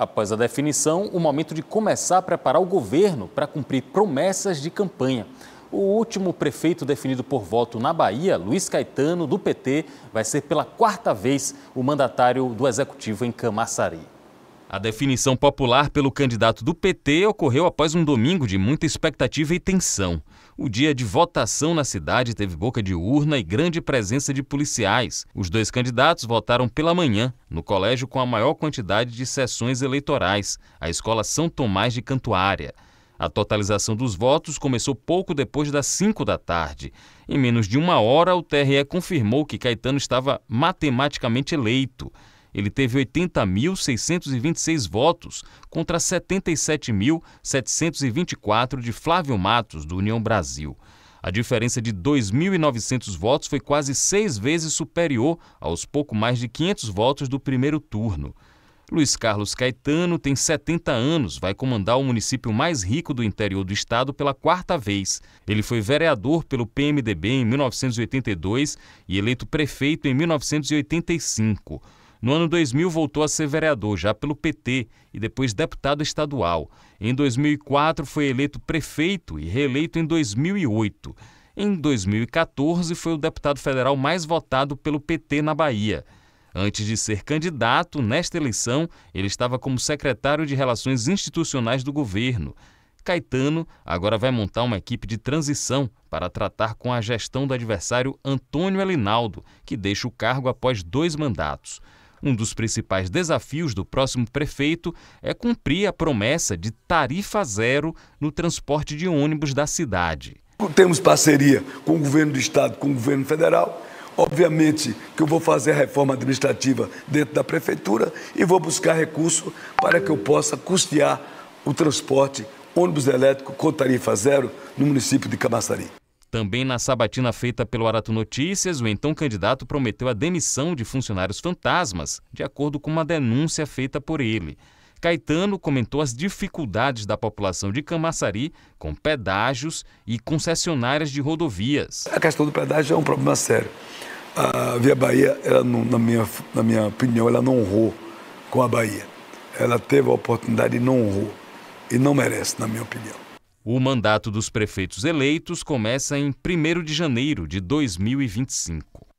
Após a definição, o momento de começar a preparar o governo para cumprir promessas de campanha. O último prefeito definido por voto na Bahia, Luiz Caetano, do PT, vai ser pela quarta vez o mandatário do executivo em Camaçari. A definição popular pelo candidato do PT ocorreu após um domingo de muita expectativa e tensão. O dia de votação na cidade teve boca de urna e grande presença de policiais. Os dois candidatos votaram pela manhã, no colégio com a maior quantidade de sessões eleitorais, a Escola São Tomás de Cantuária. A totalização dos votos começou pouco depois das 5 da tarde. Em menos de uma hora, o TRE confirmou que Caetano estava matematicamente eleito ele teve 80.626 votos contra 77.724 de Flávio Matos, do União Brasil. A diferença de 2.900 votos foi quase seis vezes superior aos pouco mais de 500 votos do primeiro turno. Luiz Carlos Caetano tem 70 anos, vai comandar o município mais rico do interior do estado pela quarta vez. Ele foi vereador pelo PMDB em 1982 e eleito prefeito em 1985. No ano 2000 voltou a ser vereador, já pelo PT, e depois deputado estadual. Em 2004 foi eleito prefeito e reeleito em 2008. Em 2014 foi o deputado federal mais votado pelo PT na Bahia. Antes de ser candidato, nesta eleição, ele estava como secretário de Relações Institucionais do governo. Caetano agora vai montar uma equipe de transição para tratar com a gestão do adversário Antônio Elinaldo, que deixa o cargo após dois mandatos. Um dos principais desafios do próximo prefeito é cumprir a promessa de tarifa zero no transporte de ônibus da cidade. Temos parceria com o governo do estado, com o governo federal. Obviamente que eu vou fazer a reforma administrativa dentro da prefeitura e vou buscar recurso para que eu possa custear o transporte ônibus elétrico com tarifa zero no município de Camaçari. Também na sabatina feita pelo Arato Notícias, o então candidato prometeu a demissão de funcionários fantasmas, de acordo com uma denúncia feita por ele. Caetano comentou as dificuldades da população de Camaçari com pedágios e concessionárias de rodovias. A questão do pedágio é um problema sério. A Via Bahia, ela não, na, minha, na minha opinião, ela não honrou com a Bahia. Ela teve a oportunidade e não honrou. E não merece, na minha opinião. O mandato dos prefeitos eleitos começa em 1 de janeiro de 2025.